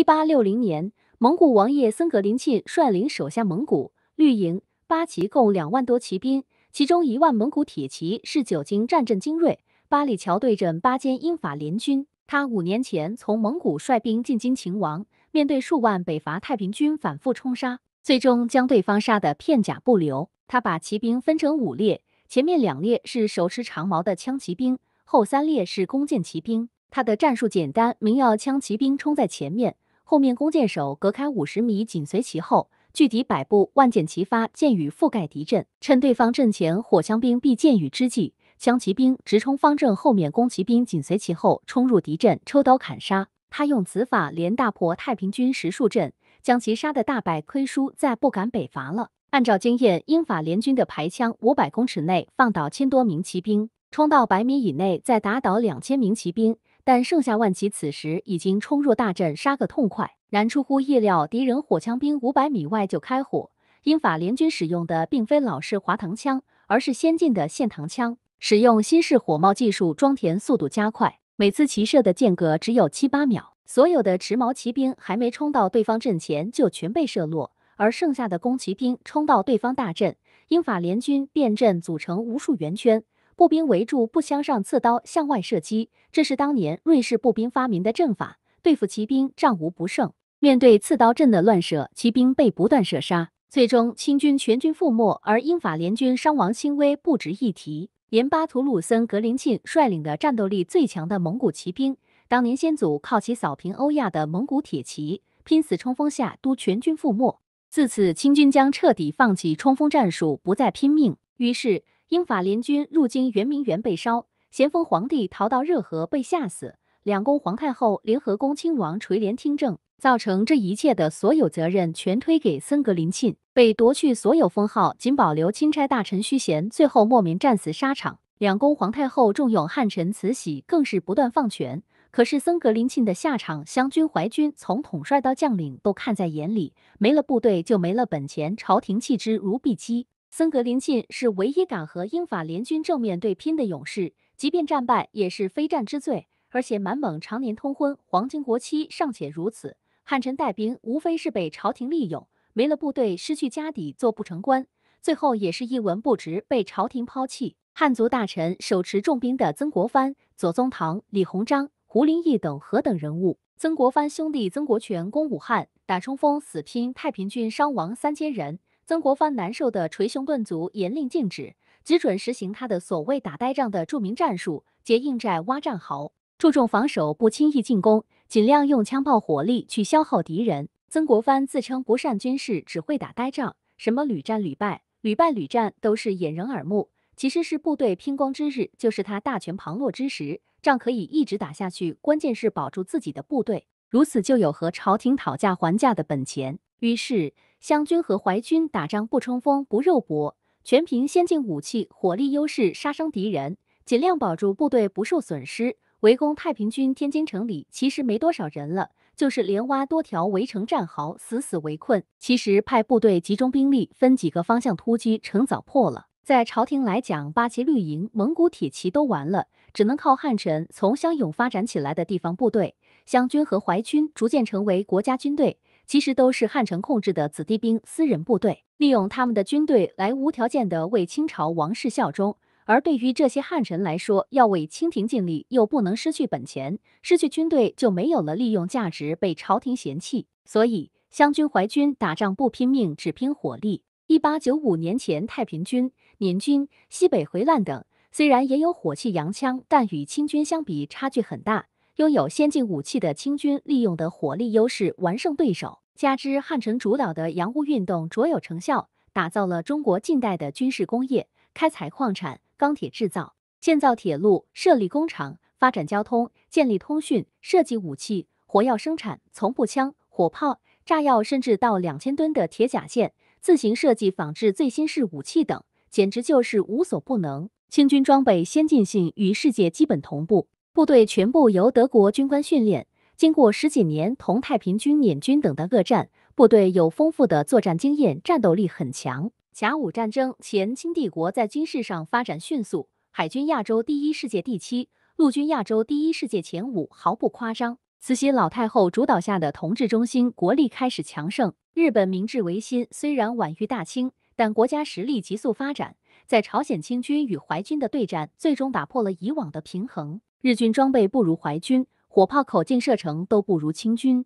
一八六零年，蒙古王爷森格林沁率领手下蒙古绿营八旗共两万多骑兵，其中一万蒙古铁骑是久经战阵精锐。八里桥对阵八间英法联军，他五年前从蒙古率兵进京擒王，面对数万北伐太平军反复冲杀，最终将对方杀得片甲不留。他把骑兵分成五列，前面两列是手持长矛的枪骑兵，后三列是弓箭骑兵。他的战术简单，明要枪骑兵冲在前面。后面弓箭手隔开五十米，紧随其后，距敌百步，万箭齐发，箭雨覆盖敌阵。趁对方阵前火枪兵避箭雨之际，将骑兵直冲方阵。后面弓骑兵紧随其后，冲入敌阵，抽刀砍杀。他用此法连大破太平军十数阵，将其杀得大败亏输，再不敢北伐了。按照经验，英法联军的排枪五百公尺内放倒千多名骑兵，冲到百米以内再打倒两千名骑兵。但剩下万骑此时已经冲入大阵，杀个痛快。然出乎意料，敌人火枪兵五百米外就开火。英法联军使用的并非老式滑膛枪，而是先进的线膛枪，使用新式火帽技术，装填速度加快，每次齐射的间隔只有七八秒。所有的持矛骑兵还没冲到对方阵前，就全被射落。而剩下的弓骑兵冲到对方大阵，英法联军变阵组成无数圆圈。步兵围住，不相上刺刀，向外射击。这是当年瑞士步兵发明的阵法，对付骑兵战无不胜。面对刺刀阵的乱射，骑兵被不断射杀，最终清军全军覆没，而英法联军伤亡轻微，不值一提。连巴图鲁森格林沁率领的战斗力最强的蒙古骑兵，当年先祖靠其扫平欧亚的蒙古铁骑，拼死冲锋下都全军覆没。自此，清军将彻底放弃冲锋战术，不再拼命。于是。英法联军入京，圆明园被烧，咸丰皇帝逃到热河被吓死，两宫皇太后联合恭亲王垂帘听政，造成这一切的所有责任全推给森格林沁，被夺去所有封号，仅保留钦差大臣虚衔，最后莫名战死沙场。两宫皇太后重用汉臣慈禧，更是不断放权。可是森格林沁的下场，湘军、淮军从统帅到将领都看在眼里，没了部队就没了本钱，朝廷弃之如敝屣。森格林沁是唯一敢和英法联军正面对拼的勇士，即便战败也是非战之罪。而且满蒙常年通婚，皇金国戚尚且如此，汉臣带兵无非是被朝廷利用，没了部队，失去家底，做不成官，最后也是一文不值，被朝廷抛弃。汉族大臣手持重兵的曾国藩、左宗棠、李鸿章、胡林翼等何等人物！曾国藩兄弟曾国荃攻武汉，打冲锋死拼，太平军伤亡三千人。曾国藩难受的捶胸顿足，严令禁止，只准实行他的所谓打呆仗的著名战术：结硬寨、挖战壕，注重防守，不轻易进攻，尽量用枪炮火力去消耗敌人。曾国藩自称不善军事，只会打呆仗，什么屡战屡败、屡败屡战，都是掩人耳目，其实是部队拼光之日，就是他大权旁落之时。仗可以一直打下去，关键是保住自己的部队，如此就有和朝廷讨价还价的本钱。于是。湘军和淮军打仗不冲锋不肉搏，全凭先进武器火力优势杀伤敌人，尽量保住部队不受损失。围攻太平军天津城里其实没多少人了，就是连挖多条围城战壕，死死围困。其实派部队集中兵力，分几个方向突击，城早破了。在朝廷来讲，八旗绿营、蒙古铁骑都完了，只能靠汉臣从湘勇发展起来的地方部队，湘军和淮军逐渐成为国家军队。其实都是汉臣控制的子弟兵、私人部队，利用他们的军队来无条件地为清朝王室效忠。而对于这些汉臣来说，要为清廷尽力又不能失去本钱，失去军队就没有了利用价值，被朝廷嫌弃。所以湘军、淮军打仗不拼命，只拼火力。一八九五年前，太平军、捻军、西北回乱等虽然也有火器、洋枪，但与清军相比差距很大。拥有先进武器的清军利用的火力优势完胜对手，加之汉城主导的洋务运动卓有成效，打造了中国近代的军事工业，开采矿产、钢铁制造、建造铁路、设立工厂、发展交通、建立通讯、设计武器、火药生产，从步枪、火炮、炸药，甚至到两千吨的铁甲舰，自行设计仿制最新式武器等，简直就是无所不能。清军装备先进性与世界基本同步。部队全部由德国军官训练，经过十几年同太平军、捻军等的恶战，部队有丰富的作战经验，战斗力很强。甲午战争前，清帝国在军事上发展迅速，海军亚洲第一，世界第七；陆军亚洲第一，世界前五，毫不夸张。慈禧老太后主导下的同治中心国力开始强盛。日本明治维新虽然晚于大清，但国家实力急速发展，在朝鲜清军与淮军的对战，最终打破了以往的平衡。日军装备不如淮军，火炮口径、射程都不如清军，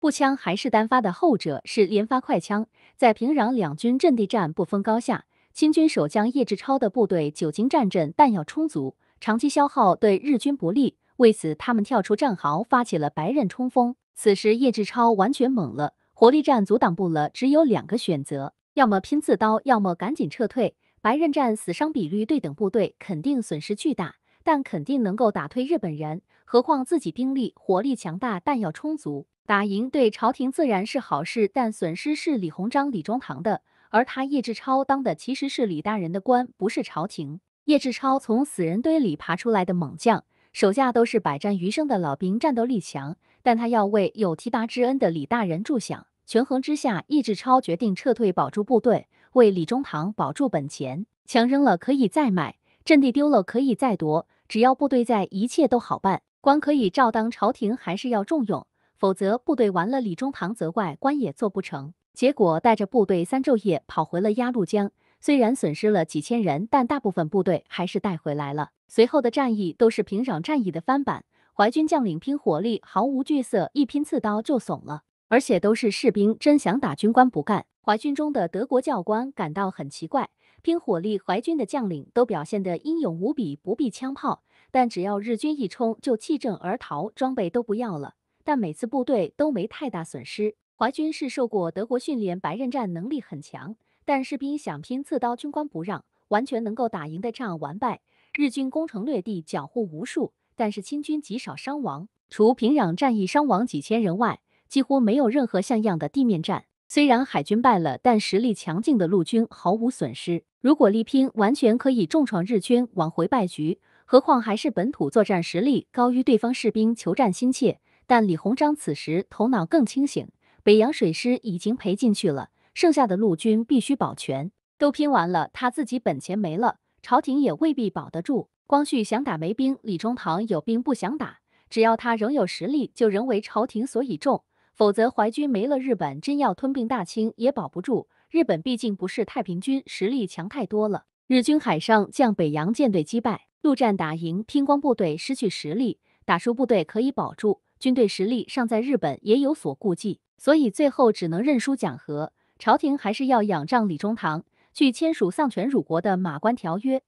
步枪还是单发的，后者是连发快枪。在平壤，两军阵地战不分高下。清军守将叶志超的部队久经战阵，弹药充足，长期消耗对日军不利。为此，他们跳出战壕，发起了白刃冲锋。此时，叶志超完全懵了，火力战阻挡不了，只有两个选择：要么拼刺刀，要么赶紧撤退。白刃战死伤比率对等，部队肯定损失巨大。但肯定能够打退日本人，何况自己兵力火力强大，弹药充足，打赢对朝廷自然是好事，但损失是李鸿章、李中堂的，而他叶志超当的其实是李大人的官，不是朝廷。叶志超从死人堆里爬出来的猛将，手下都是百战余生的老兵，战斗力强，但他要为有提拔之恩的李大人助想，权衡之下，叶志超决定撤退，保住部队，为李中堂保住本钱。枪扔了可以再买，阵地丢了可以再夺。只要部队在，一切都好办。官可以照当，朝廷还是要重用，否则部队完了，李中堂责怪官也做不成。结果带着部队三昼夜跑回了鸭绿江，虽然损失了几千人，但大部分部队还是带回来了。随后的战役都是平壤战役的翻版，淮军将领拼火力毫无惧色，一拼刺刀就怂了，而且都是士兵，真想打军官不干。淮军中的德国教官感到很奇怪。拼火力，淮军的将领都表现得英勇无比，不避枪炮；但只要日军一冲，就弃阵而逃，装备都不要了。但每次部队都没太大损失。淮军是受过德国训练，白刃战能力很强，但士兵想拼刺刀，军官不让，完全能够打赢的仗完败。日军攻城略地，缴获无数，但是清军极少伤亡。除平壤战役伤亡几千人外，几乎没有任何像样的地面战。虽然海军败了，但实力强劲的陆军毫无损失。如果力拼，完全可以重创日军，挽回败局。何况还是本土作战，实力高于对方，士兵求战心切。但李鸿章此时头脑更清醒，北洋水师已经赔进去了，剩下的陆军必须保全。都拼完了，他自己本钱没了，朝廷也未必保得住。光绪想打没兵，李中堂有兵不想打。只要他仍有实力，就仍为朝廷所倚重。否则，淮军没了，日本真要吞并大清也保不住。日本毕竟不是太平军，实力强太多了。日军海上将北洋舰队击败，陆战打赢拼光部队，失去实力；打输部队可以保住，军队实力尚在日本也有所顾忌，所以最后只能认输讲和。朝廷还是要仰仗李中堂去签署丧权辱国的《马关条约》，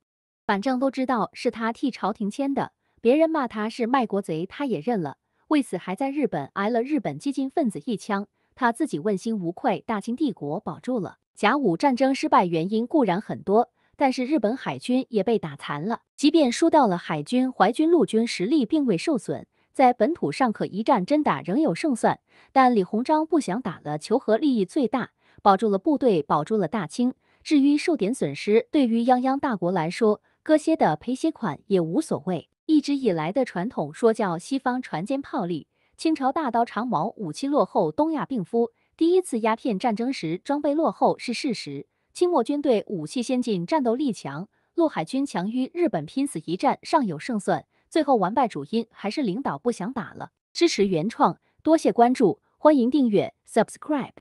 反正都知道是他替朝廷签的，别人骂他是卖国贼，他也认了。为此，还在日本挨了日本激进分子一枪，他自己问心无愧，大清帝国保住了。甲午战争失败原因固然很多，但是日本海军也被打残了。即便输掉了海军，淮军、陆军实力并未受损，在本土尚可一战，真打仍有胜算。但李鸿章不想打了，求和利益最大，保住了部队，保住了大清。至于受点损失，对于泱泱大国来说，割些的赔些款也无所谓。一直以来的传统说教：西方船坚炮利，清朝大刀长矛武器落后，东亚病夫。第一次鸦片战争时装备落后是事实。清末军队武器先进，战斗力强，陆海军强于日本，拼死一战尚有胜算。最后完败主因还是领导不想打了。支持原创，多谢关注，欢迎订阅，subscribe。